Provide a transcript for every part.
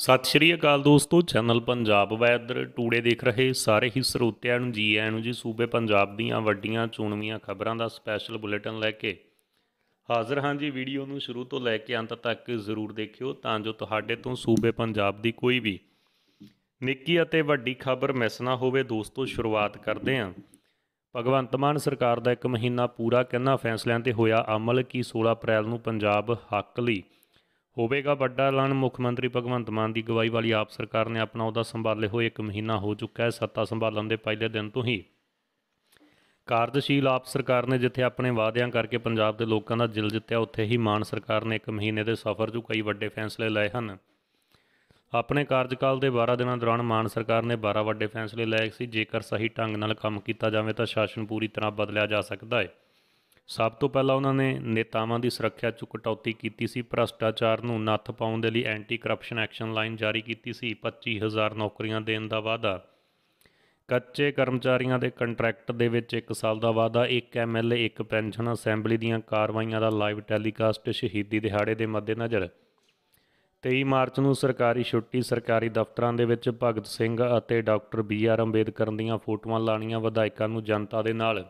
ਸਤਿ ਸ਼੍ਰੀ ਅਕਾਲ ਦੋਸਤੋ channel Punjab weather today ਦੇਖ ਰਹੇ ਸਾਰੇ ਹੀ ਸਰੋਤਿਆਂ ਨੂੰ ਜੀ ਆਇਆਂ ਨੂੰ ਜੀ ਸੂਬੇ ਪੰਜਾਬ ਦੀਆਂ ਵੱਡੀਆਂ ਚੋਣਵੀਆਂ ਖਬਰਾਂ ਦਾ ਸਪੈਸ਼ਲ ਬੁਲੇਟਿਨ ਲੈ ਕੇ ਹਾਜ਼ਰ ਹਾਂ ਜੀ ਵੀਡੀਓ ਨੂੰ ਸ਼ੁਰੂ ਤੋਂ ਲੈ ਕੇ ਅੰਤ ਤੱਕ ਜ਼ਰੂਰ ਦੇਖਿਓ ਤਾਂ ਜੋ ਤੁਹਾਡੇ ਤੋਂ ਸੂਬੇ ਪੰਜਾਬ ਦੀ ਕੋਈ ਵੀ ਨਿੱਕੀ ਅਤੇ ਵੱਡੀ ਖਬਰ ਮਿਸ ਨਾ ਹੋਵੇ ਦੋਸਤੋ ਸ਼ੁਰੂਆਤ ਕਰਦੇ ਹਾਂ ਭਗਵੰਤ ਮਾਨ ਸਰਕਾਰ ਦਾ ਇੱਕ ਮਹੀਨਾ ਪੂਰਾ ਕਿੰਨਾ ਫੈਸਲਿਆਂ ਤੇ ਹੋਇਆ ਅਮਲ ਕੀ 16 ਅਪ੍ਰੈਲ ਨੂੰ ਪੰਜਾਬ ਹੱਕ ਲਈ ਹੋਵੇਗਾ ਵੱਡਾ ਐਲਾਨ ਮੁੱਖ ਮੰਤਰੀ ਭਗਵੰਤ ਮਾਨ ਦੀ ਗਵਾਈ ਵਾਲੀ ਆਪ ਸਰਕਾਰ ਨੇ ਆਪਣਾ ਉਹਦਾ ਸੰਭਾਲੇ ਹੋਏ 1 ਮਹੀਨਾ ਹੋ ਚੁੱਕਾ ਹੈ ਸੱਤਾ ਸੰਭਾਲਣ ਦੇ ਪਹਿਲੇ ਦਿਨ ਤੋਂ ਹੀ ਕਾਰਜਸ਼ੀਲ ਆਪ ਸਰਕਾਰ ਨੇ ਜਿੱਥੇ ਆਪਣੇ ਵਾਅਦਿਆਂ ਕਰਕੇ ਪੰਜਾਬ ਦੇ ਲੋਕਾਂ ਦਾ ਦਿਲ ਜਿੱਤਿਆ ਉੱਥੇ ਹੀ ਮਾਨ ਸਰਕਾਰ ਨੇ 1 ਮਹੀਨੇ ਦੇ ਸਫ਼ਰ 'ਚ ਕਈ ਵੱਡੇ ਫੈਸਲੇ ਲਏ ਹਨ ਆਪਣੇ ਕਾਰਜਕਾਲ ਦੇ 12 ਦਿਨਾਂ ਦੌਰਾਨ ਮਾਨ ਸਰਕਾਰ ਨੇ 12 ਵੱਡੇ ਫੈਸਲੇ ਲਏ ਸੀ ਜੇਕਰ ਸਹੀ ਢੰਗ ਨਾਲ ਕੰਮ ਕੀਤਾ ਜਾਵੇ ਤਾਂ ਸ਼ਾਸਨ ਪੂਰੀ ਤਰ੍ਹਾਂ ਬਦਲਿਆ ਜਾ ਸਕਦਾ ਹੈ ਸਭ ਤੋਂ ਪਹਿਲਾਂ ਉਹਨਾਂ ਨੇ ਨੇਤਾਵਾਂ ਦੀ ਸੁਰੱਖਿਆ ਚ ਕਟੌਤੀ ਕੀਤੀ ਸੀ ਭ੍ਰਸ਼ਟਾਚਾਰ ਨੂੰ ਨੱਥ ਪਾਉਣ ਦੇ ਲਈ ਐਂਟੀ ਕਰਪਸ਼ਨ ਐਕਸ਼ਨ ਲਾਈਨ ਜਾਰੀ ਕੀਤੀ ਸੀ 25000 ਨੌਕਰੀਆਂ ਦੇਣ ਦਾ ਵਾਅਦਾ ਕੱਚੇ ਕਰਮਚਾਰੀਆਂ ਦੇ ਕੰਟਰੈਕਟ ਦੇ ਵਿੱਚ 1 ਸਾਲ ਦਾ ਵਾਅਦਾ 1 ਐਮਐਲਏ 1 ਪੈਨਸ਼ਨ ਅਸੈਂਬਲੀ ਦੀਆਂ ਕਾਰਵਾਈਆਂ ਦਾ ਲਾਈਵ ਟੈਲੀਕਾਸਟ ਸ਼ਹੀਦੀ ਦਿਹਾੜੇ ਦੇ ਮੱਦੇਨਜ਼ਰ 23 ਮਾਰਚ ਨੂੰ ਸਰਕਾਰੀ ਛੁੱਟੀ ਸਰਕਾਰੀ ਦਫ਼ਤਰਾਂ ਦੇ ਵਿੱਚ ਭਗਤ ਸਿੰਘ ਅਤੇ ਡਾਕਟਰ ਬੀ ਆਰ ਅੰਬੇਦਕਰ ਦੀਆਂ ਫੋਟੋਆਂ ਲਾਣੀਆਂ ਵਿਧਾਇਕਾਂ ਨੂੰ ਜਨਤਾ ਦੇ ਨਾਲ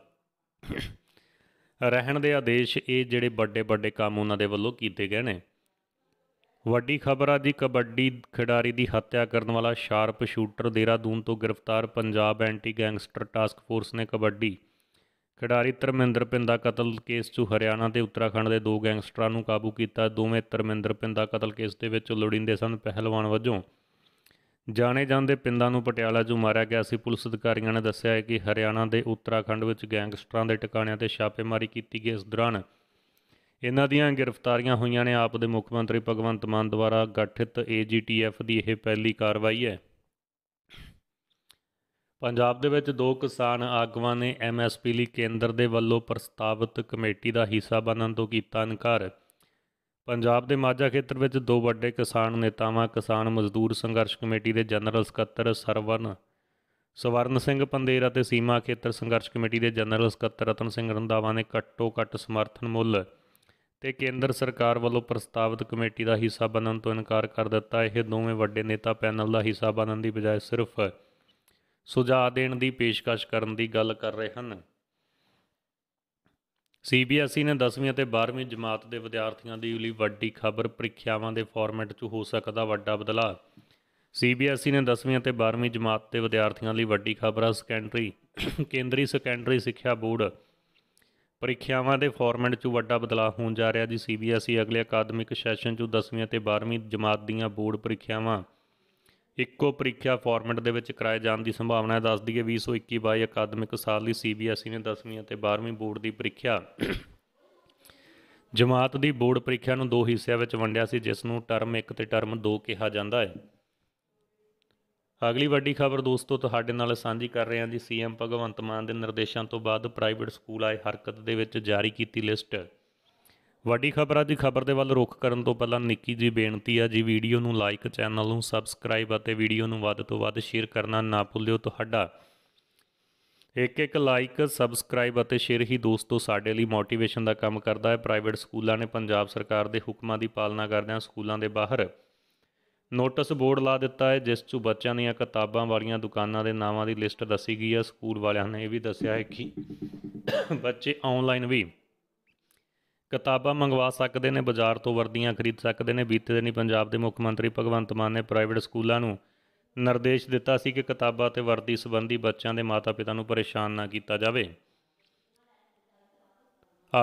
ਰਹਿਣ ਦੇ ਆਦੇਸ਼ ਇਹ ਜਿਹੜੇ ਵੱਡੇ ਵੱਡੇ ਕੰਮ ਉਹਨਾਂ ਦੇ ਵੱਲੋਂ ਕੀਤੇ ਗਏ ਨੇ ਵੱਡੀ ਖਬਰ ਆ ਜੀ ਕਬੱਡੀ ਖਿਡਾਰੀ ਦੀ ਹੱਤਿਆ ਕਰਨ ਵਾਲਾ ਸ਼ਾਰਪ ਸ਼ੂਟਰ ਦੇਰਾਦੂਨ ਤੋਂ ਗ੍ਰਿਫਤਾਰ Punjab anti gangster task force ਨੇ ਕਬੱਡੀ ਖਿਡਾਰੀ ਤਰਮਿੰਦਰ ਪਿੰਦਾ ਕਤਲ ਕੇਸ 'ਚ ਹਰਿਆਣਾ ਤੇ ਉੱਤਰਾਖੰਡ ਦੇ ਦੋ ਗੈਂਗਸਟਰਾਂ ਨੂੰ ਕਾਬੂ ਕੀਤਾ ਦੋਵੇਂ ਤਰਮਿੰਦਰ ਪਿੰਦਾ ਕਤਲ ਕੇਸ ਦੇ ਵਿੱਚ ਲੋੜਿੰਦੇ ਸਨ ਪਹਿਲਵਾਨ ਵਜੋਂ ਜਾਣੇ ਜਾਂਦੇ ਪਿੰਡਾਂ ਨੂੰ ਪਟਿਆਲਾ 'ਚ ਮਾਰਿਆ ਗਿਆ ਸੀ ਪੁਲਿਸ ਅਧਿਕਾਰੀਆਂ ਨੇ ਦੱਸਿਆ ਹੈ ਕਿ ਹਰਿਆਣਾ ਦੇ ਉੱਤਰਾਖੰਡ ਵਿੱਚ ਗੈਂਗਸਟਰਾਂ ਦੇ ਟਿਕਾਣਿਆਂ ਤੇ ਛਾਪੇਮਾਰੀ ਕੀਤੀ ਗਈ ਇਸ ਦੌਰਾਨ ਇਹਨਾਂ ਦੀਆਂ ਗ੍ਰਿਫਤਾਰੀਆਂ ਹੋਈਆਂ ਨੇ ਆਪ ਦੇ ਮੁੱਖ ਮੰਤਰੀ ਭਗਵੰਤ ਮਾਨ ਦੁਆਰਾ ਗਠਿਤ ਏਜੀਟੀਐਫ ਦੀ ਇਹ ਪਹਿਲੀ ਕਾਰਵਾਈ ਹੈ ਪੰਜਾਬ ਦੇ ਵਿੱਚ ਦੋ ਕਿਸਾਨ ਆਗੂਆਂ ਨੇ ਐਮਐਸਪੀ ਲਈ ਕੇਂਦਰ ਦੇ ਵੱਲੋਂ ਪ੍ਰਸਤਾਵਿਤ ਕਮੇਟੀ ਦਾ ਹਿੱਸਾ ਬਣਨ ਤੋਂ ਕੀਤਾ ਇਨਕਾਰ ਪੰਜਾਬ ਦੇ ਮਾਝਾ ਖੇਤਰ ਵਿੱਚ ਦੋ ਵੱਡੇ ਕਿਸਾਨ ਨੇਤਾਵਾਂ ਕਿਸਾਨ ਮਜ਼ਦੂਰ ਸੰਘਰਸ਼ ਕਮੇਟੀ ਦੇ ਜਨਰਲ ਸਕੱਤਰ ਸਰਵਨ ਸਵਰਨ ਸਿੰਘ ਪੰਦੇਰ ਅਤੇ ਸੀਮਾ ਖੇਤਰ ਸੰਘਰਸ਼ ਕਮੇਟੀ ਦੇ ਜਨਰਲ ਸਕੱਤਰ ਰਤਨ ਸਿੰਘ ਰੰਦਾਵਾ ਨੇ ਘੱਟੋ ਘੱਟ ਸਮਰਥਨ ਮੁੱਲ ਤੇ ਕੇਂਦਰ ਸਰਕਾਰ ਵੱਲੋਂ ਪ੍ਰਸਤਾਵਿਤ ਕਮੇਟੀ ਦਾ ਹਿੱਸਾ ਬਣਨ ਤੋਂ ਇਨਕਾਰ ਕਰ ਦਿੱਤਾ ਇਹ ਦੋਵੇਂ ਵੱਡੇ ਨੇਤਾ ਪੈਨਲ ਦਾ ਹਿੱਸਾ ਬਣਨ ਦੀ ਬਜਾਏ ਸਿਰਫ ਸੁਝਾਅ ਦੇਣ ਦੀ ਪੇਸ਼ਕਸ਼ ਕਰਨ ਦੀ ਗੱਲ ਕਰ ਰਹੇ ਹਨ ਸੀਬੀਐਸਈ ਨੇ 10ਵੀਂ ਅਤੇ 12ਵੀਂ ਜਮਾਤ ਦੇ ਵਿਦਿਆਰਥੀਆਂ ਦੀ ਲਈ ਵੱਡੀ ਖਬਰ ਪ੍ਰੀਖਿਆਵਾਂ ਦੇ ਫਾਰਮੈਟ 'ਚ ਹੋ ਸਕਦਾ ਵੱਡਾ ਬਦਲਾਅ ਸੀਬੀਐਸਈ ਨੇ 10ਵੀਂ ਅਤੇ 12ਵੀਂ ਜਮਾਤ ਦੇ ਵਿਦਿਆਰਥੀਆਂ ਲਈ ਵੱਡੀ ਖਬਰ ਆ ਸੈਕੰਡਰੀ ਕੇਂਦਰੀ ਸੈਕੰਡਰੀ ਸਿੱਖਿਆ ਬੋਰਡ ਪ੍ਰੀਖਿਆਵਾਂ ਦੇ ਫਾਰਮੈਟ 'ਚ ਵੱਡਾ ਬਦਲਾਅ ਹੋਣ ਜਾ ਰਿਹਾ ਜੀ ਸੀਬੀਐਸਈ ਅਗਲੇ ਅਕਾਦਮਿਕ ਸੈਸ਼ਨ 'ਚ 10ਵੀਂ ਅਤੇ 12ਵੀਂ ਜਮਾਤ ਦੀਆਂ ਬੋਰਡ ਪ੍ਰੀਖਿਆਵਾਂ ਇੱਕੋ ਪ੍ਰੀਖਿਆ ਫਾਰਮੈਟ ਦੇ ਵਿੱਚ ਕਰਾਏ ਜਾਣ ਦੀ ਸੰਭਾਵਨਾ ਹੈ ਦੱਸ ਦਈਏ 2021-22 ਅਕਾਦਮਿਕ ਸਾਲ ਲਈ ਸੀਬੀਐਸਈ e ਨੇ 10ਵੀਂ ਅਤੇ 12ਵੀਂ ਬੋਰਡ ਦੀ ਪ੍ਰੀਖਿਆ ਜਮਾਤ ਦੀ ਬੋਰਡ ਪ੍ਰੀਖਿਆ ਨੂੰ ਦੋ ਹਿੱਸਿਆਂ ਵਿੱਚ ਵੰਡਿਆ ਸੀ ਜਿਸ ਨੂੰ ਟਰਮ 1 ਤੇ ਟਰਮ 2 ਕਿਹਾ ਜਾਂਦਾ ਹੈ ਅਗਲੀ ਵੱਡੀ ਖਬਰ ਦੋਸਤੋ ਤੁਹਾਡੇ ਨਾਲ ਸਾਂਝੀ ਕਰ ਰਹੇ ਹਾਂ ਜੀ ਸੀਐਮ ਭਗਵੰਤ ਮਾਨ ਦੇ ਨਿਰਦੇਸ਼ਾਂ ਤੋਂ ਬਾਅਦ ਪ੍ਰਾਈਵੇਟ ਸਕੂਲ ਆਏ ਹਰਕਤ ਦੇ ਵਿੱਚ ਜਾਰੀ ਕੀਤੀ ਲਿਸਟ ਵੱਡੀ ਖਬਰਾਂ ਦੀ ਖਬਰ ਦੇ ਵੱਲ ਰੁਖ ਕਰਨ ਤੋਂ ਪਹਿਲਾਂ ਨਿੱਕੀ ਜੀ ਬੇਨਤੀ ਆ ਜੀ ਵੀਡੀਓ ਨੂੰ ਲਾਈਕ ਚੈਨਲ ਨੂੰ ਸਬਸਕ੍ਰਾਈਬ ਅਤੇ ਵੀਡੀਓ ਨੂੰ ਵੱਧ ਤੋਂ ਵੱਧ ਸ਼ੇਅਰ ਕਰਨਾ ਨਾ ਭੁੱਲਿਓ ਤੁਹਾਡਾ ਇੱਕ ਇੱਕ ਲਾਈਕ ਸਬਸਕ੍ਰਾਈਬ ਅਤੇ ਸ਼ੇਅਰ ਹੀ ਦੋਸਤੋ ਸਾਡੇ ਲਈ ਮੋਟੀਵੇਸ਼ਨ ਦਾ ਕੰਮ ਕਰਦਾ ਹੈ ਪ੍ਰਾਈਵੇਟ ਸਕੂਲਾਂ ਨੇ ਪੰਜਾਬ ਸਰਕਾਰ ਦੇ ਹੁਕਮਾਂ ਦੀ ਪਾਲਣਾ ਕਰਦਿਆਂ ਸਕੂਲਾਂ ਦੇ ਬਾਹਰ ਨੋਟਿਸ ਬੋਰਡ ਲਾ ਦਿੱਤਾ ਹੈ ਜਿਸ 'ਚ ਬੱਚਿਆਂ ਦੀਆਂ ਕਿਤਾਬਾਂ ਵਾਲੀਆਂ ਦੁਕਾਨਾਂ ਦੇ ਨਾਵਾਂ ਦੀ ਲਿਸਟ ਦੱਸੀ ਗਈ ਹੈ ਸਕੂਲ ਵਾਲਿਆਂ ਨੇ ਇਹ ਵੀ ਦੱਸਿਆ ਹੈ ਕਿ ਬੱਚੇ ਆਨਲਾਈਨ ਵੀ ਕਿਤਾਬਾਂ ਮੰਗਵਾ ਸਕਦੇ ਨੇ ਬਾਜ਼ਾਰ ਤੋਂ ਵਰਦੀਆਂ ਖਰੀਦ ਸਕਦੇ ਨੇ ਬੀਤੇ ਦਿਨੀ ਪੰਜਾਬ ਦੇ ਮੁੱਖ ਮੰਤਰੀ ਭਗਵੰਤ ਮਾਨ ਨੇ ਪ੍ਰਾਈਵੇਟ ਸਕੂਲਾਂ ਨੂੰ ਨਿਰਦੇਸ਼ ਦਿੱਤਾ ਸੀ ਕਿ ਕਿਤਾਬਾਂ ਤੇ ਵਰਦੀ ਸੰਬੰਧੀ ਬੱਚਿਆਂ ਦੇ ਮਾਤਾ-ਪਿਤਾ ਨੂੰ ਪਰੇਸ਼ਾਨ ਨਾ ਕੀਤਾ ਜਾਵੇ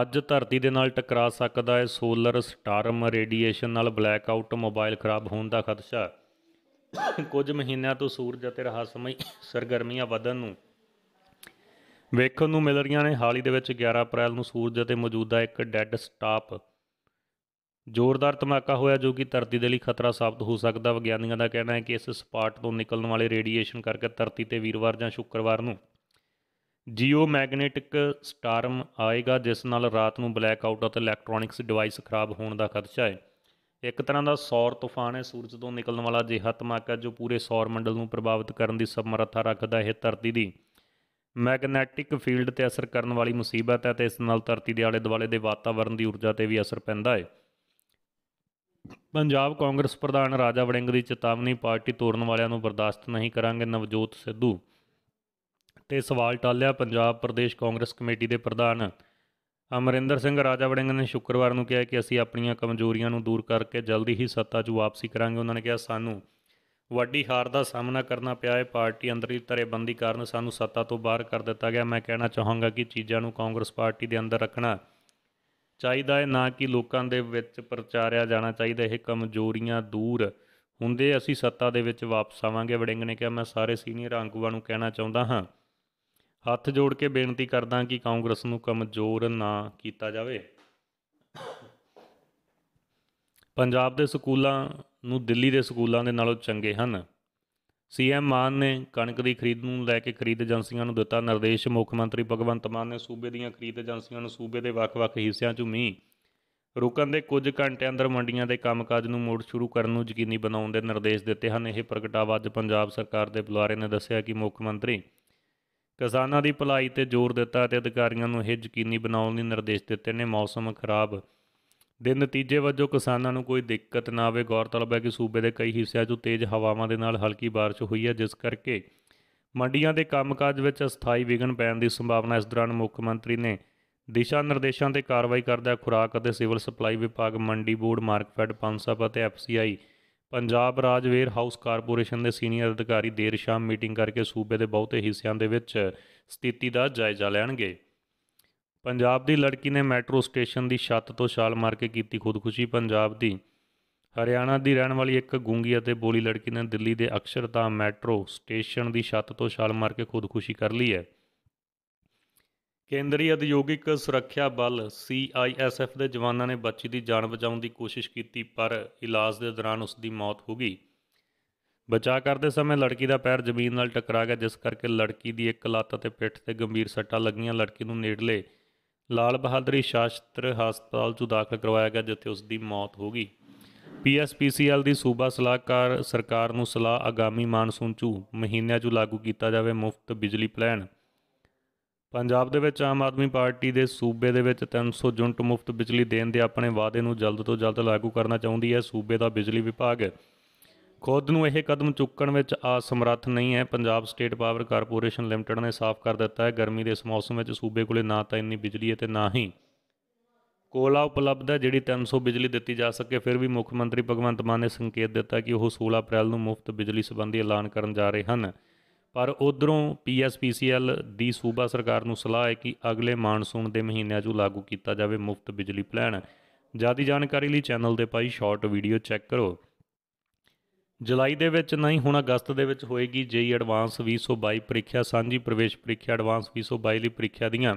ਅੱਜ ਧਰਤੀ ਦੇ ਨਾਲ ਟਕਰਾ ਸਕਦਾ ਹੈ ਸੋਲਰ ਸਟਾਰਮ ਰੇਡੀਏਸ਼ਨ ਨਾਲ ਬਲੈਕ ਆਊਟ ਮੋਬਾਈਲ ਖਰਾਬ ਹੋਣ ਦਾ ਖਦਸ਼ਾ ਕੁਝ ਮਹੀਨਿਆਂ ਤੋਂ ਸੂਰਜ ਅਤੇ ਰਹਾਸਮਈ ਸਰਗਰਮੀਆਂ ਵਧਣ ਨੂੰ ਵੇਖਣ ਨੂੰ ਮਿਲ ਰਹੀਆਂ ਨੇ ਹਾਲ ਹੀ ਦੇ ਵਿੱਚ 11 ਅਪ੍ਰੈਲ ਨੂੰ ਸੂਰਜ ਤੇ ਮੌਜੂਦਾ ਇੱਕ ਡੈੱਡ ਸਟਾਪ ਜ਼ੋਰਦਾਰ ਧਮਾਕਾ ਹੋਇਆ ਜੋ ਕਿ ਧਰਤੀ ਦੇ ਲਈ ਖਤਰਾ ਸਾਬਤ ਹੋ ਸਕਦਾ ਵਿਗਿਆਨੀਆਂ ਦਾ ਕਹਿਣਾ ਹੈ ਕਿ ਇਸ ਸਪਾਟ ਤੋਂ ਨਿਕਲਣ ਵਾਲੇ ਰੇਡੀਏਸ਼ਨ ਕਰਕੇ ਧਰਤੀ ਤੇ ਵੀਰਵਾਰ ਜਾਂ ਸ਼ੁੱਕਰਵਾਰ ਨੂੰ ਜੀਓ ਮੈਗਨੇਟਿਕ ਸਟਾਰਮ ਆਏਗਾ ਜਿਸ ਨਾਲ ਰਾਤ ਨੂੰ ਬਲੈਕ ਆਊਟ ਅਤੇ ਇਲੈਕਟ੍ਰੋਨਿਕਸ ਡਿਵਾਈਸ ਖਰਾਬ ਹੋਣ ਦਾ ਖਤਰਾ ਹੈ ਇੱਕ ਤਰ੍ਹਾਂ ਦਾ ਸੌਰ ਤੂਫਾਨ ਹੈ ਸੂਰਜ ਤੋਂ ਨਿਕਲਣ ਵਾਲਾ ਅਜਿਹਾ ਧਮਾਕਾ ਜੋ ਪੂਰੇ ਸੌਰ ਮੰਡਲ ਨੂੰ ਪ੍ਰਭਾਵਿਤ ਕਰਨ ਦੀ ਸਮਰੱਥਾ ਰੱਖਦਾ ਹੈ ਧਰਤੀ ਦੀ ਮੈਗਨੈਟਿਕ ਫੀਲਡ ਤੇ ਅਸਰ ਕਰਨ ਵਾਲੀ ਮੁਸੀਬਤ ਹੈ ਤੇ ਇਸ ਨਾਲ ਧਰਤੀ ਦੇ ਆਲੇ ਦੁਆਲੇ ਦੇ ਵਾਤਾਵਰਣ ਦੀ ਊਰਜਾ ਤੇ ਵੀ ਅਸਰ ਪੈਂਦਾ ਹੈ ਪੰਜਾਬ ਕਾਂਗਰਸ ਪ੍ਰਧਾਨ ਰਾਜਾ ਵੜਿੰਗ ਦੀ ਚੇਤਾਵਨੀ ਪਾਰਟੀ ਤੋੜਨ ਵਾਲਿਆਂ ਨੂੰ ਬਰਦਾਸ਼ਤ ਨਹੀਂ ਕਰਾਂਗੇ ਨਵਜੋਤ ਸਿੱਧੂ ਤੇ ਸਵਾਲ ਟਾਲਿਆ ਪੰਜਾਬ ਪ੍ਰਦੇਸ਼ ਕਾਂਗਰਸ ਕਮੇਟੀ ਦੇ ਪ੍ਰਧਾਨ ਅਮਰਿੰਦਰ ਸਿੰਘ ਰਾਜਾ ਵੜਿੰਗ ਨੇ ਸ਼ੁੱਕਰਵਾਰ ਨੂੰ ਕਿਹਾ ਕਿ ਅਸੀਂ ਆਪਣੀਆਂ ਕਮਜ਼ੋਰੀਆਂ ਨੂੰ ਦੂਰ ਕਰਕੇ ਜਲਦੀ ਹੀ ਸੱਤਾ 'ਚ ਵਾਪਸੀ ਕਰਾਂਗੇ ਉਹਨਾਂ ਨੇ ਕਿਹਾ ਸਾਨੂੰ ਵੱਡੀ ਹਾਰ ਦਾ ਸਾਹਮਣਾ ਕਰਨਾ ਪਿਆ ਹੈ ਪਾਰਟੀ ਅੰਦਰਲੀ ਤਰੇਬੰਦੀ ਕਾਰਨ ਸਾਨੂੰ ਸੱਤਾ ਤੋਂ ਬਾਹਰ ਕਰ ਦਿੱਤਾ ਗਿਆ ਮੈਂ ਕਹਿਣਾ ਚਾਹਾਂਗਾ ਕਿ ਚੀਜ਼ਾਂ ਨੂੰ ਕਾਂਗਰਸ ਪਾਰਟੀ ਦੇ ਅੰਦਰ ਰੱਖਣਾ ਚਾਹੀਦਾ ਹੈ ਨਾ ਕਿ ਲੋਕਾਂ ਦੇ ਵਿੱਚ ਪ੍ਰਚਾਰਿਆ ਜਾਣਾ ਚਾਹੀਦਾ ਇਹ ਕਮਜ਼ੋਰੀਆਂ ਦੂਰ ਹੁੰਦੇ ਅਸੀਂ ਸੱਤਾ ਦੇ ਵਿੱਚ ਵਾਪਸ ਆਵਾਂਗੇ ਵੜਿੰਗ ਨੇ ਕਿਹਾ ਮੈਂ ਸਾਰੇ ਸੀਨੀਅਰ ਆਗੂਆਂ ਨੂੰ ਕਹਿਣਾ ਚਾਹੁੰਦਾ ਹਾਂ ਹੱਥ ਜੋੜ ਕੇ ਬੇਨਤੀ ਕਰਦਾ ਕਿ ਕਾਂਗਰਸ ਨੂੰ ਕਮਜ਼ੋਰ ਨਾ ਕੀਤਾ ਜਾਵੇ ਪੰਜਾਬ ਦੇ ਸਕੂਲਾਂ ਨੂੰ ਦਿੱਲੀ ਦੇ ਸਕੂਲਾਂ ਦੇ ਨਾਲੋਂ ਚੰਗੇ ਹਨ ਸੀਐਮ ਮਾਨ ਨੇ ਕਣਕ ਦੀ ਖਰੀਦ ਨੂੰ ਲੈ ਕੇ ਖਰੀਦ ਏਜੰਸੀਆਂ ਨੂੰ ਦਿੱਤਾ ਨਿਰਦੇਸ਼ ਮੁੱਖ ਮੰਤਰੀ ਭਗਵੰਤ ਮਾਨ ਨੇ ਸੂਬੇ ਦੀਆਂ ਖਰੀਦ ਏਜੰਸੀਆਂ ਨੂੰ ਸੂਬੇ ਦੇ ਵੱਖ-ਵੱਖ ਹਿੱਸਿਆਂ 'ਚ ਮੀਂਹ ਰੁਕਣ ਦੇ ਕੁਝ ਘੰਟੇ ਅੰਦਰ ਮੰਡੀਆਂ ਦੇ ਕੰਮਕਾਜ ਨੂੰ ਮੋੜ ਸ਼ੁਰੂ ਕਰਨ ਨੂੰ ਯਕੀਨੀ ਬਣਾਉਣ ਦੇ ਨਿਰਦੇਸ਼ ਦਿੱਤੇ ਹਨ ਇਹ ਪ੍ਰਗਟਾਵਾ ਅੱਜ ਪੰਜਾਬ ਸਰਕਾਰ ਦੇ ਬੁਲਾਰੇ ਨੇ ਦੱਸਿਆ ਕਿ ਮੁੱਖ ਮੰਤਰੀ ਕਿਸਾਨਾਂ ਦੀ ਭਲਾਈ ਤੇ ਜ਼ੋਰ ਦਿੱਤਾ ਅਤੇ ਅਧਿਕਾਰੀਆਂ ਨੂੰ ਇਹ ਯਕੀਨੀ ਬਣਾਉਣ ਦੇ ਨਿਰਦੇਸ਼ ਦਿੱਤੇ ਨੇ ਮੌਸਮ ਖਰਾਬ ਦੇ ਨਤੀਜੇ ਵਜੋਂ ਕਿਸਾਨਾਂ ਨੂੰ ਕੋਈ ਦਿੱਕਤ ਨਾ ਆਵੇ ਗੌਰਤਲਬ ਹੈ ਕਿ ਸੂਬੇ ਦੇ ਕਈ ਹਿੱਸਿਆਂ 'ਚ ਤੇਜ਼ ਹਵਾਵਾਂ ਦੇ ਨਾਲ ਹਲਕੀ ਬਾਰਿਸ਼ ਹੋਈ ਹੈ ਜਿਸ ਕਰਕੇ ਮੰਡੀਆਂ ਦੇ ਕੰਮਕਾਜ ਵਿੱਚ ਅਸਥਾਈ ਵਿਘਨ ਪੈਣ ਦੀ ਸੰਭਾਵਨਾ ਇਸ ਦੌਰਾਨ ਮੁੱਖ ਮੰਤਰੀ ਨੇ ਦਿਸ਼ਾ ਨਿਰਦੇਸ਼ਾਂ ਤੇ ਕਾਰਵਾਈ ਕਰਦਿਆਂ ਖੁਰਾਕ ਅਤੇ ਸਿਵਲ ਸਪਲਾਈ ਵਿਭਾਗ ਮੰਡੀ ਬੋਰਡ ਮਾਰਕਫੈਡ ਪੰਸਾਪ ਅਤੇ ਐਫਸੀਆਈ ਪੰਜਾਬ ਰਾਜ ਵੇਅਰ ਹਾਊਸ ਕਾਰਪੋਰੇਸ਼ਨ ਦੇ ਸੀਨੀਅਰ ਅਧਿਕਾਰੀ ਦੇਰ ਸ਼ਾਮ ਮੀਟਿੰਗ ਕਰਕੇ ਸੂਬੇ ਦੇ ਬਹੁਤੇ ਹਿੱਸਿਆਂ ਦੇ ਵਿੱਚ ਸਥਿਤੀ ਦਾ ਜਾਇਜ਼ਾ ਲੈਣਗੇ ਪੰਜਾਬ ਦੀ ਲੜਕੀ ਨੇ ਮੈਟਰੋ ਸਟੇਸ਼ਨ ਦੀ ਛੱਤ ਤੋਂ ਛਾਲ ਮਾਰ ਕੇ ਕੀਤੀ ਖੁਦਕੁਸ਼ੀ ਪੰਜਾਬ ਦੀ ਹਰਿਆਣਾ ਦੀ ਰਹਿਣ ਵਾਲੀ ਇੱਕ ਗੂੰਗੀ ਅਤੇ ਬੋਲੀ ਲੜਕੀ ਨੇ ਦਿੱਲੀ ਦੇ ਅਕਸ਼ਰਧਾਮ ਮੈਟਰੋ ਸਟੇਸ਼ਨ ਦੀ ਛੱਤ ਤੋਂ ਛਾਲ ਮਾਰ ਕੇ ਖੁਦਕੁਸ਼ੀ ਕਰ ਲਈ ਹੈ ਕੇਂਦਰੀ ਉਦਯੋਗਿਕ ਸੁਰੱਖਿਆ ਬਲ CISF ਦੇ ਜਵਾਨਾਂ ਨੇ ਬੱਚੀ ਦੀ ਜਾਨ ਬਚਾਉਣ ਦੀ ਕੋਸ਼ਿਸ਼ ਕੀਤੀ ਪਰ ਇਲਾਜ ਦੇ ਦੌਰਾਨ ਉਸ ਦੀ ਮੌਤ ਹੋ ਗਈ ਬਚਾਅ ਕਰਦੇ ਸਮੇਂ ਲੜਕੀ ਦਾ ਪੈਰ ਜ਼ਮੀਨ ਨਾਲ ਟਕਰਾ ਗਿਆ ਜਿਸ ਕਰਕੇ ਲੜਕੀ ਦੀ ਇੱਕ ਲੱਤ ਅਤੇ ਪਿੱਠ ਤੇ ਗੰਭੀਰ ਸੱਟਾਂ ਲੱਗੀਆਂ ਲੜਕੀ ਨੂੰ ਨੇੜਲੇ ਲਾਲ ਬਹਾਦਰੀ ਸ਼ਾਸਤਰ ਹਸਪਤਾਲ 'ਚ ਦਾਖਲ ਕਰਵਾਇਆ ਗਿਆ ਜਿੱਥੇ ਉਸ ਦੀ ਮੌਤ ਹੋ ਗਈ ਪੀਐਸਪੀਸੀਐਲ ਦੀ ਸੂਬਾ ਸਲਾਹਕਾਰ ਸਰਕਾਰ ਨੂੰ ਸਲਾਹ ਆਗਾਮੀ ਮਾਨਸੂਨ 'ਚ ਮਹੀਨਿਆਂ 'ਚ ਲਾਗੂ ਕੀਤਾ ਜਾਵੇ ਮੁਫਤ ਬਿਜਲੀ ਪਲਾਨ ਪੰਜਾਬ ਦੇ ਵਿੱਚ ਆਮ ਆਦਮੀ ਪਾਰਟੀ ਦੇ ਸੂਬੇ ਦੇ ਵਿੱਚ 300 ਯੂਨਿਟ ਮੁਫਤ ਬਿਜਲੀ ਦੇਣ ਦੇ ਆਪਣੇ ਵਾਅਦੇ ਨੂੰ ਜਲਦ ਤੋਂ ਜਲਦ ਲਾਗੂ ਕਰਨਾ ਚਾਹੁੰਦੀ ਹੈ ਸੂਬੇ ਦਾ ਬਿਜਲੀ ਵਿਭਾਗ ਖੁਦ ਨੂੰ ਇਹ ਕਦਮ ਚੁੱਕਣ ਵਿੱਚ ਅਸਮਰੱਥ ਨਹੀਂ ਹੈ Punjab state power corporation limited ਨੇ ਸਾਫ਼ ਕਰ ਦਿੱਤਾ ਹੈ ਗਰਮੀ ਦੇ ਇਸ ਮੌਸਮ ਵਿੱਚ ਸੂਬੇ ਕੋਲੇ ਨਾ ਤਾਂ ਇੰਨੀ ਬਿਜਲੀ ਹੈ ਤੇ ਨਾ ਹੀ ਕੋਲਾ ਉਪਲਬਧ ਹੈ ਜਿਹੜੀ 300 ਬਿਜਲੀ ਦਿੱਤੀ ਜਾ ਸਕੇ ਫਿਰ ਵੀ ਮੁੱਖ ਮੰਤਰੀ ਭਗਵੰਤ ਮਾਨ ਨੇ ਸੰਕੇਤ ਦਿੱਤਾ ਕਿ ਉਹ 16 ਅਪ੍ਰੈਲ ਨੂੰ ਮੁਫਤ ਬਿਜਲੀ ਸੰਬੰਧੀ ਐਲਾਨ ਕਰਨ ਜਾ ਰਹੇ ਹਨ ਪਰ ਉਧਰੋਂ ਪੀਐਸਪੀਸੀਐਲ ਦੀ ਸੂਬਾ ਸਰਕਾਰ ਨੂੰ ਸਲਾਹ ਹੈ ਕਿ ਅਗਲੇ ਮਾਨਸੂਨ ਦੇ ਮਹੀਨਿਆਂ 'ਚ ਲਾਗੂ ਕੀਤਾ ਜਾਵੇ ਮੁਫਤ ਬਿਜਲੀ ਪਲਾਨ ਜਿਆਦਾ ਜਾਣਕਾਰੀ ਲਈ ਚੈਨਲ ਤੇ ਪਾਈ ਸ਼ਾਰਟ ਵੀਡੀਓ ਚੈੱਕ ਕਰੋ ਜੁਲਾਈ ਦੇ ਵਿੱਚ ਨਹੀਂ ਹੁਣ ਅਗਸਤ ਦੇ ਵਿੱਚ ਹੋਏਗੀ ਜੇਈ ਐਡਵਾਂਸ 2022 ਪ੍ਰੀਖਿਆ ਸਾਂਝੀ ਪ੍ਰਵੇਸ਼ ਪ੍ਰੀਖਿਆ ਐਡਵਾਂਸ 2022 ਲਈ ਪ੍ਰੀਖਿਆ ਦੀਆਂ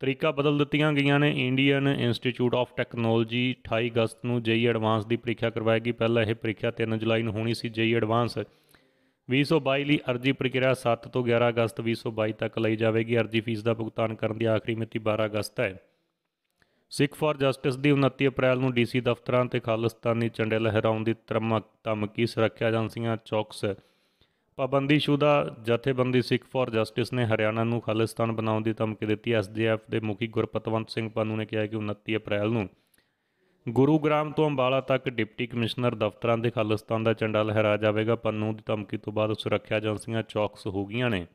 ਤਰੀਕਾ ਬਦਲ ਦਿੱਤੀਆਂ ਗਈਆਂ ਨੇ ਇੰਡੀਅਨ ਇੰਸਟੀਚਿਊਟ ਆਫ ਟੈਕਨੋਲੋਜੀ 28 ਅਗਸਤ ਨੂੰ ਜੇਈ ਐਡਵਾਂਸ ਦੀ ਪ੍ਰੀਖਿਆ ਕਰਵਾਏਗੀ ਪਹਿਲਾਂ ਇਹ ਪ੍ਰੀਖਿਆ 3 ਜੁਲਾਈ ਨੂੰ ਹੋਣੀ ਸੀ ਜੇਈ ਐਡਵਾਂਸ 2022 ਲਈ ਅਰਜ਼ੀ ਪ੍ਰਕਿਰਿਆ 7 ਤੋਂ 11 ਅਗਸਤ 2022 ਤੱਕ ਲਈ ਜਾਵੇਗੀ ਅਰਜ਼ੀ ਫੀਸ ਦਾ ਭੁਗਤਾਨ ਕਰਨ ਦੀ ਆਖਰੀ ਮਿਤੀ 12 ਅਗਸਤ ਹੈ ਸਿੱਖ ਫਾਰ ਜਸਟਿਸ ਦੀ 29 ਅਪ੍ਰੈਲ ਨੂੰ ਡੀਸੀ ਦਫ਼ਤਰਾਂ ਤੇ ਖਾਲਸਤਾਨੀ ਝੰਡੇ ਲਹਿਰਾਉਣ ਦੀ ਧਮਕੀ ਸੁਰੱਖਿਆ ਏਜੰਸੀਆਂ ਚੌਕਸ ਪਾਬੰਦੀਸ਼ੁਦਾ ਜਥੇਬੰਦੀ ਸਿੱਖ ਫਾਰ ਜਸਟਿਸ ਨੇ ਹਰਿਆਣਾ ਨੂੰ ਖਾਲਿਸਤਾਨ ਬਣਾਉਣ ਦੀ ਧਮਕੀ ਦਿੱਤੀ ਐਸਡੀਐਫ ਦੇ ਮੁਖੀ ਗੁਰਪਤਵੰਤ ਸਿੰਘ ਪੰਨੂ ਨੇ ਕਿਹਾ ਕਿ 29 ਅਪ੍ਰੈਲ ਨੂੰ ਗੁਰੂਗ੍ਰਾਮ ਤੋਂ ਅੰਬਾਲਾ ਤੱਕ ਡਿਪਟੀ ਕਮਿਸ਼ਨਰ ਦਫ਼ਤਰਾਂ ਦੇ ਖਾਲਿਸਤਾਨ ਦਾ ਝੰਡਾ ਲਹਿਰਾ ਜਾਵੇਗਾ ਪੰਨੂ ਦੀ ਧਮਕੀ ਤੋਂ ਬਾਅਦ ਸੁਰੱਖਿਆ ਏਜੰਸੀਆਂ ਚੌਕਸ ਹੋ ਗਈਆਂ ਨੇ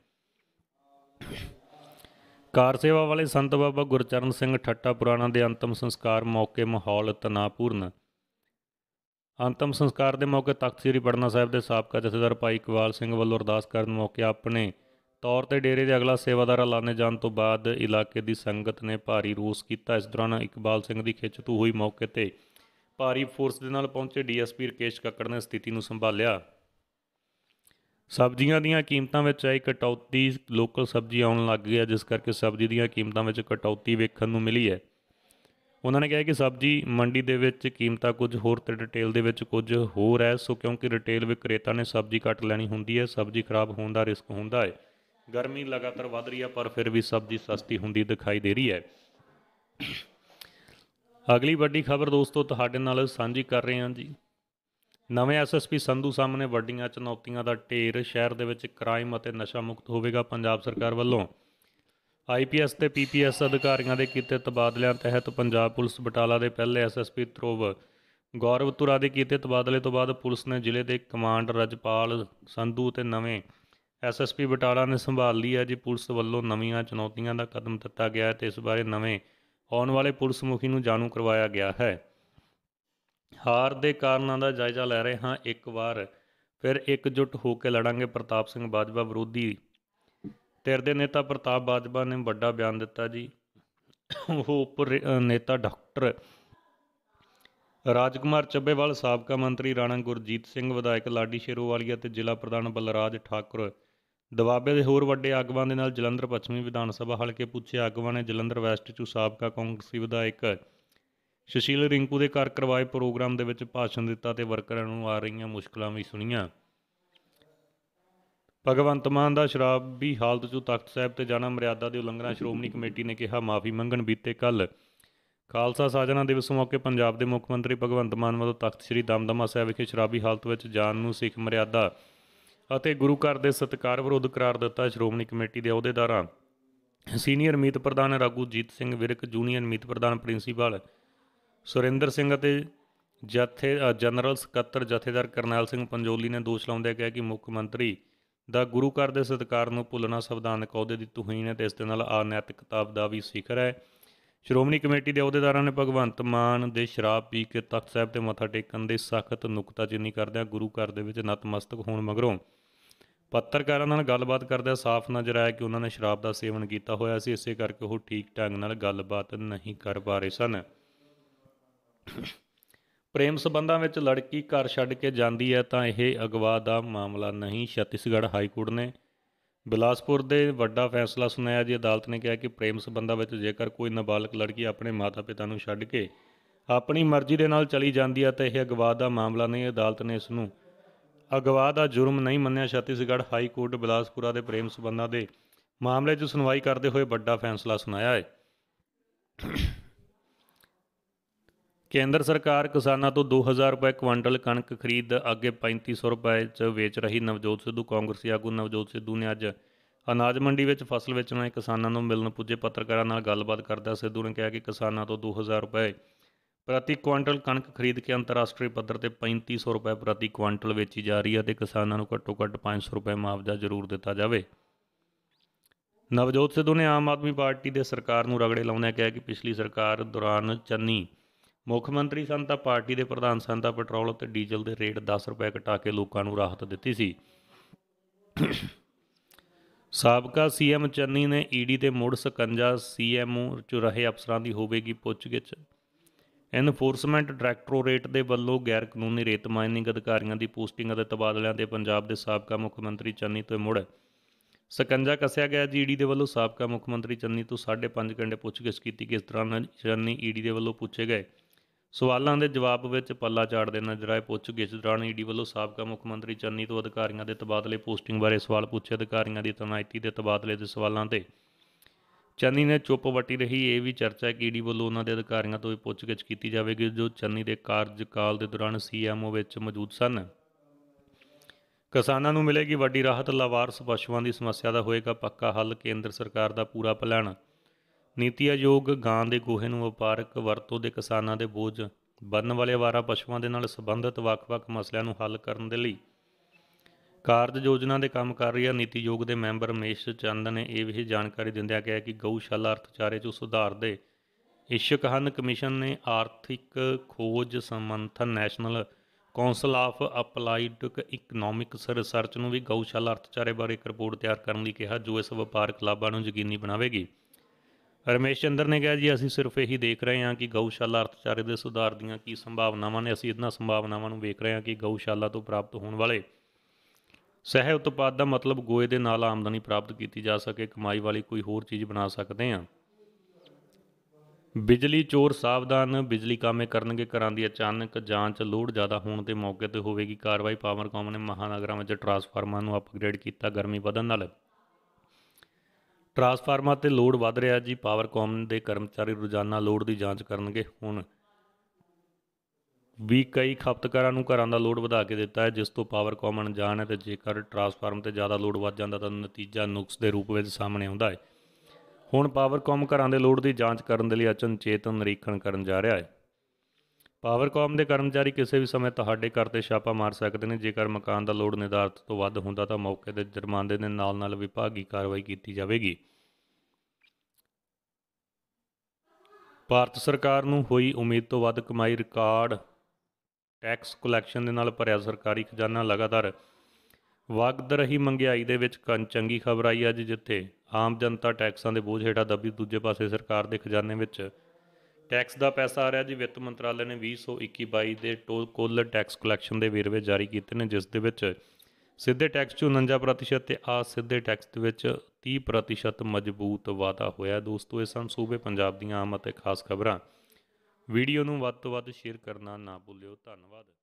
ਕਾਰ ਸੇਵਾ ਵਾਲੇ ਸੰਤ ਬਾਬਾ ਗੁਰਚਰਨ ਸਿੰਘ ਠੱਟਾ ਪੁਰਾਣਾ ਦੇ ਅੰਤਮ ਸੰਸਕਾਰ ਮੌਕੇ ਮਾਹੌਲ ਤਣਾਪੂਰਨ ਅੰਤਮ ਸੰਸਕਾਰ ਦੇ ਮੌਕੇ ਤਖਤ ਸ੍ਰੀ ਪਟਨਾ ਸਾਹਿਬ ਦੇ ਸਾਬਕਾ ਜਥੇਦਾਰ ਭਾਈ ਇਕਬਾਲ ਸਿੰਘ ਵੱਲੋਂ ਅਰਦਾਸ ਕਰਨ ਮੌਕੇ ਆਪਣੇ ਤੌਰ ਤੇ ਡੇਰੇ ਦੇ ਅਗਲਾ ਸੇਵਾਦਾਰ ਐਲਾਨੇ ਜਾਣ ਤੋਂ ਬਾਅਦ ਇਲਾਕੇ ਦੀ ਸੰਗਤ ਨੇ ਭਾਰੀ ਰੋਸ ਕੀਤਾ ਇਸ ਦੌਰਾਨ ਇਕਬਾਲ ਸਿੰਘ ਦੀ ਖਿੱਚਤੂ ਹੋਈ ਮੌਕੇ ਤੇ ਭਾਰੀ ਫੋਰਸ ਦੇ ਨਾਲ ਪਹੁੰਚੇ ਡੀਐਸਪੀ ਰਕੇਸ਼ ਕੱਕੜ ਨੇ ਸਥਿਤੀ ਨੂੰ ਸੰਭਾਲਿਆ ਸਬਜ਼ੀਆਂ ਦੀਆਂ ਕੀਮਤਾਂ ਵਿੱਚ ਆਈ ਕਟੌਤੀ ਲੋਕਲ ਸਬਜ਼ੀ ਆਉਣ ਲੱਗ ਗਿਆ ਜਿਸ ਕਰਕੇ ਸਬਜ਼ੀ ਦੀਆਂ ਕੀਮਤਾਂ ਵਿੱਚ ਕਟੌਤੀ ਵੇਖਣ ਨੂੰ ਮਿਲੀ ਹੈ ਉਹਨਾਂ ਨੇ ਕਿਹਾ ਕਿ ਸਬਜ਼ੀ ਮੰਡੀ ਦੇ ਵਿੱਚ ਕੀਮਤਾਂ ਕੁਝ ਹੋਰ ਤੇ ਡਿਟੇਲ ਦੇ ਵਿੱਚ ਕੁਝ ਹੋਰ ਹੈ ਸੋ ਕਿਉਂਕਿ ਰਿਟੇਲ ਵਿਕਰੇਤਾ ਨੇ ਸਬਜ਼ੀ ਘੱਟ ਲੈਣੀ ਹੁੰਦੀ ਹੈ ਸਬਜ਼ੀ ਖਰਾਬ ਹੋਣ ਦਾ ਰਿਸਕ ਹੁੰਦਾ ਹੈ ਗਰਮੀ ਲਗਾਤਾਰ ਵੱਧ ਰਹੀ ਹੈ ਪਰ ਫਿਰ ਵੀ ਸਬਜ਼ੀ ਸਸਤੀ ਹੁੰਦੀ ਦਿਖਾਈ ਦੇ ਰਹੀ ਹੈ ਅਗਲੀ ਵੱਡੀ ਖਬਰ ਦੋਸਤੋ ਤੁਹਾਡੇ ਨਾਲ ਸਾਂਝੀ ਕਰ ਰਹੇ ਹਾਂ ਜੀ ਨਵੇਂ ਐਸਐਸਪੀ ਸੰਧੂ ਸਾਹਮਣੇ ਵੱਡੀਆਂ ਚੁਣੌਤੀਆਂ ਦਾ ਢੇਰ ਸ਼ਹਿਰ ਦੇ ਵਿੱਚ ਕ੍ਰਾਈਮ ਅਤੇ ਨਸ਼ਾ ਮੁਕਤ ਹੋਵੇਗਾ ਪੰਜਾਬ ਸਰਕਾਰ ਵੱਲੋਂ ਆਈਪੀਐਸ ਤੇ ਪੀਪੀਐਸ ਅਧਿਕਾਰੀਆਂ ਦੇ ਕੀਤੇ ਤਬਾਦਲਿਆਂ ਤਹਿਤ ਪੰਜਾਬ ਪੁਲਿਸ ਬਟਾਲਾ ਦੇ ਪਹਿਲੇ ਐਸਐਸਪੀ ਧਰੋਵ ਗੌਰਵ ਤੁਰਾ ਦੇ ਕੀਤੇ ਤਬਾਦਲੇ ਤੋਂ ਬਾਅਦ ਪੁਲਿਸ ਨੇ ਜ਼ਿਲ੍ਹੇ ਦੇ ਕਮਾਂਡ ਰਜਪਾਲ ਸੰਧੂ ਤੇ ਨਵੇਂ ਐਸਐਸਪੀ ਬਟਾਲਾ ਨੇ ਸੰਭਾਲ ਲਈ ਹੈ ਜੀ ਪੁਲਿਸ ਵੱਲੋਂ ਨਵੀਆਂ ਚੁਣੌਤੀਆਂ ਦਾ ਕਦਮ ਦਿੱਤਾ ਗਿਆ ਹੈ ਤੇ ਇਸ ਬਾਰੇ ਨਵੇਂ ਆਉਣ ਵਾਲੇ ਪੁਲਿਸ ਮੁਖੀ ਨੂੰ ਜਾਣੂ ਕਰਵਾਇਆ ਗਿਆ ਹੈ ਹਾਰ ਦੇ ਕਾਰਨਾਂ ਦਾ ਜਾਇਜ਼ਾ ਲੈ ਰਹੇ ਹਾਂ ਇੱਕ ਵਾਰ ਫਿਰ ਇਕਜੁੱਟ ਹੋ ਕੇ ਲੜਾਂਗੇ ਪ੍ਰਤਾਪ ਸਿੰਘ ਬਾਜਵਾ ਵਿਰੋਧੀ ਤੇਰ ਦੇ ਨੇਤਾ ਪ੍ਰਤਾਪ ਬਾਜਵਾ ਨੇ ਵੱਡਾ ਬਿਆਨ ਦਿੱਤਾ ਜੀ ਉਹ ਉੱਪਰ ਨੇਤਾ ਡਾਕਟਰ ਰਾਜਕੁਮਾਰ ਚੱਬੇਵਾਲ ਸਾਬਕਾ ਮੰਤਰੀ ਰਾਣਾ ਗੁਰਜੀਤ ਸਿੰਘ ਵਿਧਾਇਕ ਲਾਡੀ ਸ਼ੇਰੋਵਾਲੀਆ ਤੇ ਜ਼ਿਲ੍ਹਾ ਪ੍ਰਧਾਨ ਬਲਰਾਜ ਠਾਕੁਰ ਦਬਾਬੇ ਦੇ ਹੋਰ ਵੱਡੇ ਆਗੂਆਂ ਦੇ ਨਾਲ ਜਲੰਧਰ ਪੱਛਮੀ ਵਿਧਾਨ ਸਭਾ ਹਲਕੇ ਪੁੱਛੇ ਆਗੂਆਂ ਨੇ ਜਲੰਧਰ ਵੈਸਟ ਚੋਂ ਸਾਬਕਾ ਕਾਂਗਰਸੀ ਵਿਧਾਇਕ ਸ਼ਸ਼ੀਲ ਰਿੰਕੂ ਦੇ ਘਰ ਕਰਵਾਏ ਪ੍ਰੋਗਰਾਮ ਦੇ ਵਿੱਚ ਭਾਸ਼ਣ ਦਿੱਤਾ ਤੇ ਵਰਕਰਾਂ ਨੂੰ ਆ ਰਹੀਆਂ ਮੁਸ਼ਕਲਾਂ ਵੀ ਸੁਣੀਆਂ ਭਗਵੰਤ ਮਾਨ ਦਾ ਸ਼ਰਾਬ ਵੀ ਹਾਲਤ ਚੋਂ ਤਖਤ ਸਾਹਿਬ ਤੇ ਜਾਣਾ ਮਰਿਆਦਾ ਦੇ ਉਲੰਘਣਾ ਸ਼੍ਰੋਮਣੀ ਕਮੇਟੀ ਨੇ ਕਿਹਾ ਮਾਫੀ ਮੰਗਣ ਬੀਤੇ ਕੱਲ ਖਾਲਸਾ ਸਾਜਣਾ ਦਿਵਸ ਮੌਕੇ ਪੰਜਾਬ ਦੇ ਮੁੱਖ ਮੰਤਰੀ ਭਗਵੰਤ ਮਾਨ ਵੱਲੋਂ ਤਖਤ ਸ੍ਰੀ ਦਮਦਮਾ ਸਾਹਿਬ ਵਿਖੇ ਸ਼ਰਾਬੀ ਹਾਲਤ ਵਿੱਚ ਜਾਣ ਨੂੰ ਸਿੱਖ ਮਰਿਆਦਾ ਅਤੇ ਗੁਰੂ ਘਰ ਦੇ ਸਤਕਾਰ ਵਿਰੋਧ ਕਰਾਰ ਦਿੱਤਾ ਸ਼੍ਰੋਮਣੀ ਕਮੇਟੀ ਦੇ ਅਹੁਦੇਦਾਰਾਂ ਸੀਨੀਅਰ ਮੀਤ ਪ੍ਰਧਾਨ ਰਾਗੂ ਜੀਤ ਸਿੰਘ ਵਿਰਕ ਜੂਨੀਅਰ ਮੀਤ ਪ੍ਰਧਾਨ ਪ੍ਰਿੰਸੀਪਲ ਸੁਰਿੰਦਰ ਸਿੰਘ ਅਤੇ ਜਥੇ ਜਨਰਲ ਸਕੱਤਰ ਜਥੇਦਾਰ ਕਰਨੈਲ ਸਿੰਘ ਪੰਜੋਲੀ ਨੇ ਦੋਸ਼ ਲਾਉਂਦਿਆਂ ਕਿਹਾ ਕਿ ਮੁੱਖ ਮੰਤਰੀ ਦਾ ਗੁਰੂ ਘਰ ਦੇ ਸਤਕਾਰ ਨੂੰ ਭੁੱਲਣਾ ਸੰਵਿਧਾਨਕ ਅਹੁਦੇ ਦੀ ਤੁਹੀਨ ਹੈ ਤੇ ਇਸ ਦੇ ਨਾਲ ਅਨੈਤਿਕਤਾ ਦਾ ਵੀ ਸਿਖਰ ਹੈ ਸ਼੍ਰੋਮਣੀ ਕਮੇਟੀ ਦੇ ਅਹੁਦੇਦਾਰਾਂ ਨੇ ਭਗਵੰਤ ਮਾਨ ਦੇ ਸ਼ਰਾਬ ਪੀ ਕੇ ਤਖਤ ਸਾਹਿਬ ਤੇ ਮੱਥਾ ਟੇਕਣ ਦੇ ਸਖਤ ਜਿੰਨੀ ਕਰਦਿਆਂ ਗੁਰੂ ਘਰ ਦੇ ਵਿੱਚ ਨਤਮਸਤਕ ਹੋਣ ਮਗਰੋਂ ਪੱਤਰਕਾਰਾਂ ਨਾਲ ਗੱਲਬਾਤ ਕਰਦਿਆਂ ਸਾਫ਼ ਨਜ਼ਰ ਆਇਆ ਕਿ ਉਹਨਾਂ ਨੇ ਸ਼ਰਾਬ ਦਾ ਸੇਵਨ ਕੀਤਾ ਹੋਇਆ ਸੀ ਇਸੇ ਕਰਕੇ ਉਹ ਠੀਕ ਢੰਗ ਨਾਲ ਗੱਲਬਾਤ ਨਹੀਂ ਕਰ ਪਾ ਰਹੇ ਸਨ ਪ੍ਰੇਮ ਸਬੰਧਾਂ ਵਿੱਚ ਲੜਕੀ ਘਰ ਛੱਡ ਕੇ ਜਾਂਦੀ ਹੈ ਤਾਂ ਇਹ ਅਗਵਾ ਦਾ ਮਾਮਲਾ ਨਹੀਂ ਛੱਤੀਸਗੜ੍ਹ ਹਾਈ ਕੋਰਟ ਨੇ ਬਿਲਾਸਪੁਰ ਦੇ ਵੱਡਾ ਫੈਸਲਾ ਸੁਣਾਇਆ ਜੀ ਅਦਾਲਤ ਨੇ ਕਿਹਾ ਕਿ ਪ੍ਰੇਮ ਸਬੰਧਾਂ ਵਿੱਚ ਜੇਕਰ ਕੋਈ ਨਾਬਾਲਗ ਲੜਕੀ ਆਪਣੇ ਮਾਤਾ-ਪਿਤਾ ਨੂੰ ਛੱਡ ਕੇ ਆਪਣੀ ਮਰਜ਼ੀ ਦੇ ਨਾਲ ਚਲੀ ਜਾਂਦੀ ਹੈ ਤਾਂ ਇਹ ਅਗਵਾ ਦਾ ਮਾਮਲਾ ਨਹੀਂ ਅਦਾਲਤ ਨੇ ਇਸ ਨੂੰ ਅਗਵਾ ਦਾ ਜੁਰਮ ਨਹੀਂ ਮੰਨਿਆ ਛੱਤੀਸਗੜ੍ਹ ਹਾਈ ਕੋਰਟ ਬਿਲਾਸਪੁਰਾ ਦੇ ਪ੍ਰੇਮ ਸਬੰਧਾਂ ਦੇ ਮਾਮਲੇ 'ਚ ਸੁਣਵਾਈ ਕਰਦੇ ਹੋਏ ਵੱਡਾ ਫੈਸਲਾ ਸੁਣਾਇਆ ਹੈ ਕੇਂਦਰ ਸਰਕਾਰ ਕਿਸਾਨਾਂ ਤੋਂ 2000 ਰੁਪਏ ਕੁਇੰਟਲ ਕਣਕ ਖਰੀਦ ਅੱਗੇ 3500 ਰੁਪਏ 'ਚ ਵੇਚ ਰਹੀ ਨਵਜੋਤ ਸਿੱਧੂ ਕਾਂਗਰਸੀ ਆਗੂ ਨਵਜੋਤ ਸਿੱਧੂ ਨੇ ਅੱਜ ਅਨਾਜ ਮੰਡੀ ਵਿੱਚ ਫਸਲ ਵੇਚਣ ਵਾਲੇ ਕਿਸਾਨਾਂ ਨੂੰ ਮਿਲਣ ਪੁੱਜੇ ਪੱਤਰਕਾਰਾਂ ਨਾਲ ਗੱਲਬਾਤ ਕਰਦਾ ਸਿੱਧੂ ਨੇ ਕਿਹਾ ਕਿ ਕਿਸਾਨਾਂ ਤੋਂ 2000 ਰੁਪਏ ਪ੍ਰਤੀ ਕੁਇੰਟਲ ਕਣਕ ਖਰੀਦ ਕੇ ਅੰਤਰਰਾਸ਼ਟਰੀ ਪੱਧਰ ਤੇ 3500 ਰੁਪਏ ਪ੍ਰਤੀ ਕੁਇੰਟਲ ਵੇਚੀ ਜਾ ਰਹੀ ਹੈ ਤੇ ਕਿਸਾਨਾਂ ਨੂੰ ਘੱਟੋ-ਘੱਟ 500 ਰੁਪਏ ਮੁਆਵਜ਼ਾ ਜ਼ਰੂਰ ਦਿੱਤਾ ਜਾਵੇ ਨਵਜੋਤ ਸਿੱਧੂ ਨੇ ਆਮ ਆਦਮੀ ਪਾਰਟੀ ਦੇ ਸਰਕਾਰ ਨੂੰ ਰਗੜੇ ਲਾਉਂਦਿਆਂ ਕਿਹਾ ਕਿ ਪਿਛਲੀ ਸਰਕਾਰ ਦੌਰਾਨ ਚੰਨੀ ਮੁੱਖ ਮੰਤਰੀ ਸਨ ਤਾਂ ਪਾਰਟੀ ਦੇ ਪ੍ਰਧਾਨ ਸਨ ਤਾਂ ਪੈਟਰੋਲ ਅਤੇ ਡੀਜ਼ਲ ਦੇ ਰੇਟ 10 ਰੁਪਏ ਘਟਾ ਕੇ ਲੋਕਾਂ ਨੂੰ ਰਾਹਤ ਦਿੱਤੀ ਸੀ ਸਾਬਕਾ ਸੀਐਮ ਚੰਨੀ ਨੇ ਈਡੀ ਤੇ ਮੁੜ ਸਕੰਜਾ ਸੀਐਮਓ ਚ ਰਹੇ ਅਫਸਰਾਂ ਦੀ ਹੋਵੇਗੀ ਪੁੱਛਗਿੱਛ ਐਨਫੋਰਸਮੈਂਟ ਡਾਇਰੈਕਟੋਰੇਟ ਦੇ ਵੱਲੋਂ ਗੈਰ ਕਾਨੂੰਨੀ ਰੇਤ ਮਾਈਨਿੰਗ ਅਧਿਕਾਰੀਆਂ ਦੀ ਪੋਸਟਿੰਗ ਅਤੇ ਤਬਾਦਲਿਆਂ ਤੇ ਪੰਜਾਬ ਦੇ ਸਾਬਕਾ ਮੁੱਖ ਮੰਤਰੀ ਚੰਨੀ ਤੋਂ ਮੁੜ ਸਕੰਜਾ ਕੱਸਿਆ ਗਿਆ ਜੀ ਈਡੀ ਦੇ ਵੱਲੋਂ ਸਾਬਕਾ ਮੁੱਖ ਮੰਤਰੀ ਚੰਨੀ ਤੋਂ 5.5 ਘੰਟੇ ਪੁੱਛਗਿੱਛ ਕੀਤੀ ਕਿ ਇਸ ਚੰਨੀ ਈਡੀ ਦੇ ਵੱਲੋਂ ਪੁੱਛੇ ਗਏ ਸਵਾਲਾਂ ਦੇ ਜਵਾਬ ਵਿੱਚ ਪੱਲਾ ਝਾੜ ਦੇਣਾ ਜਿਹੜਾ ਪੁੱਛ ਪੁੱਛਗਿੱਛ ਦੌਰਾਨ ਈਡੀ ਵੱਲੋਂ ਸਾਬਕਾ ਮੁੱਖ ਮੰਤਰੀ ਚੰਨੀ ਤੋਂ ਅਧਿਕਾਰੀਆਂ ਦੇ ਤਬਾਦਲੇ ਪੋਸਟਿੰਗ ਬਾਰੇ ਸਵਾਲ ਪੁੱਛੇ ਅਧਿਕਾਰੀਆਂ ਦੀ ਤਨਾਇਤੀ ਦੇ ਤਬਾਦਲੇ ਦੇ ਸਵਾਲਾਂ ਤੇ ਚੰਨੀ ਨੇ ਚੁੱਪ ਵੱਟੀ ਰਹੀ ਇਹ ਵੀ ਚਰਚਾ ਕਿ ਈਡੀ ਵੱਲੋਂ ਉਹਨਾਂ ਦੇ ਅਧਿਕਾਰੀਆਂ ਤੋਂ ਵੀ ਪੁੱਛਗਿੱਛ ਕੀਤੀ ਜਾਵੇਗੀ ਜੋ ਚੰਨੀ ਦੇ ਕਾਰਜਕਾਲ ਦੇ ਦੌਰਾਨ ਸੀਐਮਓ ਵਿੱਚ ਮੌਜੂਦ ਸਨ ਕਿਸਾਨਾਂ ਨੂੰ ਮਿਲੇਗੀ ਵੱਡੀ ਰਾਹਤ ਲਾਵਾਰਸ ਪਸ਼ੂਆਂ ਦੀ ਸਮੱਸਿਆ ਦਾ ਹੋਏਗਾ ਪੱਕਾ ਹੱਲ ਕੇਂਦਰ ਸਰਕਾਰ ਦਾ ਪੂਰਾ ਪਲਾਨ ਨੀਤੀ ਆਯੋਗ ਗਾਂ ਦੇ ਗੋਹੇ ਨੂੰ ਵਪਾਰਕ ਵਰਤੋਂ ਦੇ ਕਿਸਾਨਾਂ ਦੇ ਬੋਝ ਬੰਨ ਵਾਲੇ ਵਾਰਾ ਪਸ਼ੂਆਂ ਦੇ ਨਾਲ ਸੰਬੰਧਿਤ ਵੱਖ-ਵੱਖ ਮਸਲਿਆਂ ਨੂੰ ਹੱਲ ਕਰਨ ਦੇ ਲਈ ਕਾਰਜ ਯੋਜਨਾ ਦੇ ਕੰਮ ਕਰ ਰਹੀ ਹੈ ਨੀਤੀ ਯੋਗ ਦੇ ਮੈਂਬਰ ਮੇਸ਼ ਚੰਦ ਨੇ ਇਹ ਵੀ ਜਾਣਕਾਰੀ ਦਿੰਦਿਆਂ ਕਿਹਾ ਕਿ ਗਊਸ਼ਾਲਾ ਅਰਥਚਾਰੇ 'ਚ ਸੁਧਾਰ ਦੇ ਇਸ਼ਕ ਹਨ ਕਮਿਸ਼ਨ ਨੇ ਆਰਥਿਕ ਖੋਜ ਸਮੰਥਨ national council of applied economic research ਨੂੰ ਵੀ ਗਊਸ਼ਾਲਾ ਅਰਥਚਾਰੇ ਬਾਰੇ ਇੱਕ ਰਿਪੋਰਟ ਤਿਆਰ ਕਰਨ ਲਈ ਕਿਹਾ ਜੋ ਇਸ ਵਪਾਰਕ ਲਾਭਾਂ ਨੂੰ ਯਕੀਨੀ ਬਣਾਵੇਗੀ ਰਮੇਸ਼ ਚੰਦਰ ਨੇ ਕਿਹਾ ਜੀ ਅਸੀਂ ਸਿਰਫ ਇਹੀ ਦੇਖ ਰਹੇ ਹਾਂ ਕਿ ਗਊਸ਼ਾਲਾ ਅਰਥਚਾਰੇ ਦੇ ਸੁਧਾਰ ਦੀਆਂ ਕੀ ਸੰਭਾਵਨਾਵਾਂ ਨੇ ਅਸੀਂ ਇਹਨਾਂ ਸੰਭਾਵਨਾਵਾਂ ਨੂੰ ਵੇਖ ਰਹੇ ਹਾਂ ਕਿ ਗਊਸ਼ਾਲਾ ਤੋਂ ਪ੍ਰਾਪਤ ਹੋਣ ਵਾਲੇ ਸਹਿ ਉਤਪਾਦ ਦਾ ਮਤਲਬ ਗੋਏ ਦੇ ਨਾਲ ਆਮਦਨੀ ਪ੍ਰਾਪਤ ਕੀਤੀ ਜਾ ਸਕੇ ਕਮਾਈ ਵਾਲੀ ਕੋਈ ਹੋਰ ਚੀਜ਼ ਬਣਾ ਸਕਦੇ ਹਾਂ ਬਿਜਲੀ ਚੋਰ ਸਾਵਧਾਨ ਬਿਜਲੀ ਕਾਮੇ ਕਰਨਗੇ ਘਰਾਂ ਦੀ ਅਚਾਨਕ ਜਾਂਚ ਲੋਡ ਜ਼ਿਆਦਾ ਹੋਣ ਦੇ ਮੌਕੇ ਤੇ ਹੋਵੇਗੀ ਕਾਰਵਾਈ ਪਾਵਰਕਾਮ ਨੇ ਮਹਾਨਗਰਾਂ ਵਿੱਚ ਟਰਾਂਸਫਾਰਮਰਾਂ ਨੂੰ ਅਪਗ੍ਰੇਡ ਕੀਤਾ ਗਰਮੀ ਵਧਣ ਨਾਲ ਟਰਾਂਸਫਾਰਮਰ ਤੇ ਲੋਡ ਵੱਧ ਰਿਹਾ ਜੀ ਪਾਵਰਕਾਮ ਦੇ ਕਰਮਚਾਰੀ ਰੋਜ਼ਾਨਾ ਲੋਡ ਦੀ ਜਾਂਚ ਕਰਨਗੇ ਹੁਣ ਵੀ ਕਈ ਖਪਤਕਾਰਾਂ ਨੂੰ ਘਰਾਂ ਦਾ ਲੋਡ ਵਧਾ ਕੇ ਦਿੱਤਾ ਹੈ ਜਿਸ ਤੋਂ ਪਾਵਰਕਾਮ ਅਣਜਾਣ ਹੈ ਤੇ ਜੇਕਰ ਟਰਾਂਸਫਾਰਮ ਤੇ ਜ਼ਿਆਦਾ ਲੋਡ ਵੱਧ ਜਾਂਦਾ ਤਾਂ ਨਤੀਜਾ ਨੁਕਸ ਦੇ ਰੂਪ ਵਿੱਚ ਸਾਹਮਣੇ ਆਉਂਦਾ ਹੈ ਹੁਣ ਪਾਵਰਕਾਮ ਘਰਾਂ ਦੇ ਲੋਡ ਦੀ ਜਾਂਚ ਕਰਨ ਦੇ ਲਈ ਅਚਨਚੇਤ ਨਿਰੀਖਣ ਕਰਨ ਜਾ ਰਿਹਾ ਹੈ ਪਾਵਰਕਾਮ ਦੇ ਕਰਮਚਾਰੀ ਕਿਸੇ ਵੀ ਸਮੇਂ ਤੁਹਾਡੇ ਘਰ ਤੇ ਛਾਪਾ ਮਾਰ ਸਕਦੇ ਨੇ ਜੇਕਰ ਮਕਾਨ ਦਾ ਲੋਡ ਨਿਰਧਾਰਤ ਤੋਂ ਵੱਧ ਹੁੰਦਾ ਤਾਂ ਮੌਕੇ ਤੇ ਜੁਰਮਾਨੇ ਦੇ ਨਾਲ-ਨਾਲ ਵਿਭਾਗੀ ਕਾਰਵਾਈ ਕੀਤੀ ਜਾਵੇਗੀ ਭਾਰਤ ਸਰਕਾਰ ਨੂੰ ਹੋਈ ਉਮੀਦ ਤੋਂ ਵੱਧ ਕਮਾਈ ਰਿਕਾਰਡ ਟੈਕਸ ਕਲੈਕਸ਼ਨ ਦੇ ਨਾਲ ਭਰਿਆ ਸਰਕਾਰੀ ਖਜ਼ਾਨਾ ਲਗਾਤਾਰ ਵਗਦ ਰਹੀ ਮੰਗਿਆਈ ਦੇ ਵਿੱਚ ਚੰਗੀ ਖਬਰ ਆਈ ਅੱਜ ਜਿੱਥੇ ਆਮ ਜਨਤਾ ਟੈਕਸਾਂ ਦੇ ਬੋਝ ਹੇਠਾਂ ਦੱਬੀ ਦੂਜੇ ਪਾਸੇ ਸਰਕਾਰ ਦੇ ਖਜ਼ਾਨੇ ਵਿੱਚ ਟੈਕਸ ਦਾ ਪੈਸਾ ਆ ਰਿਹਾ ਜੀ ਵਿੱਤ ਮੰਤਰਾਲੇ ਨੇ 2021-22 ਦੇ ਕੁੱਲ ਟੈਕਸ ਕਲੈਕਸ਼ਨ ਦੇ ਵੇਰਵੇ ਜਾਰੀ ਕੀਤੇ ਨੇ ਜਿਸ ਦੇ ਵਿੱਚ ਸਿੱਧੇ ਟੈਕਸ 'ਚ 49% ਤੇ ਆ ਸਿੱਧੇ ਟੈਕਸ ਦੇ ਵਿੱਚ 30% ਮਜ਼ਬੂਤ ਵਾਅਦਾ ਹੋਇਆ ਦੋਸਤੋ ਇਹ ਸਨ ਸੂਬੇ ਪੰਜਾਬ ਦੀਆਂ ਆਮ ਅਤੇ ਖਾਸ ਖਬਰਾਂ ਵੀਡੀਓ ਨੂੰ ਵੱਧ ਤੋਂ ਵੱਧ ਸ਼ੇਅਰ ਕਰਨਾ ਨਾ ਭੁੱਲਿਓ ਧੰਨਵਾਦ